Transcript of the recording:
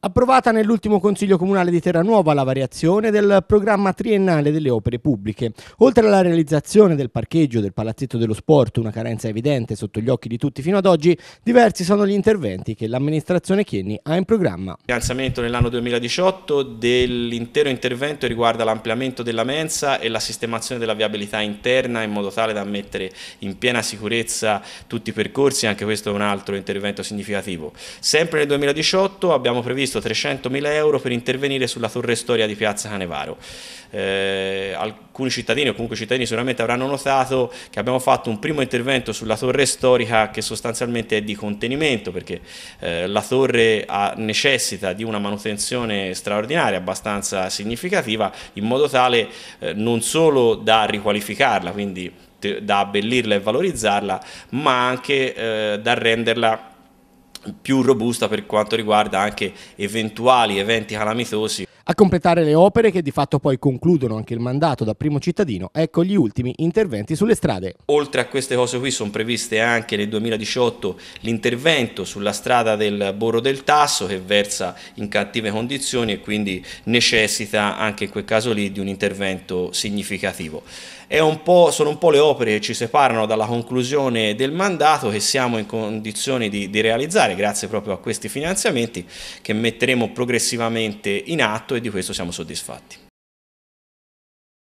Approvata nell'ultimo Consiglio Comunale di Terranuova la variazione del programma triennale delle opere pubbliche. Oltre alla realizzazione del parcheggio del Palazzetto dello Sport, una carenza evidente sotto gli occhi di tutti fino ad oggi, diversi sono gli interventi che l'amministrazione Chieni ha in programma. Il Finanziamento nell'anno 2018 dell'intero intervento riguarda l'ampliamento della mensa e la sistemazione della viabilità interna in modo tale da mettere in piena sicurezza tutti i percorsi, anche questo è un altro intervento significativo. Sempre nel 2018 abbiamo previsto previsto 300.000 euro per intervenire sulla torre storia di Piazza Canevaro. Eh, alcuni cittadini o comunque cittadini sicuramente avranno notato che abbiamo fatto un primo intervento sulla torre storica che sostanzialmente è di contenimento perché eh, la torre ha, ah, necessita di una manutenzione straordinaria abbastanza significativa in modo tale eh, non solo da riqualificarla, quindi da abbellirla e valorizzarla, ma anche eh, da renderla più robusta per quanto riguarda anche eventuali eventi calamitosi a completare le opere che di fatto poi concludono anche il mandato da primo cittadino, ecco gli ultimi interventi sulle strade. Oltre a queste cose qui sono previste anche nel 2018 l'intervento sulla strada del Borro del Tasso che versa in cattive condizioni e quindi necessita anche in quel caso lì di un intervento significativo. Un sono un po' le opere che ci separano dalla conclusione del mandato che siamo in condizioni di, di realizzare grazie proprio a questi finanziamenti che metteremo progressivamente in atto e di questo siamo soddisfatti.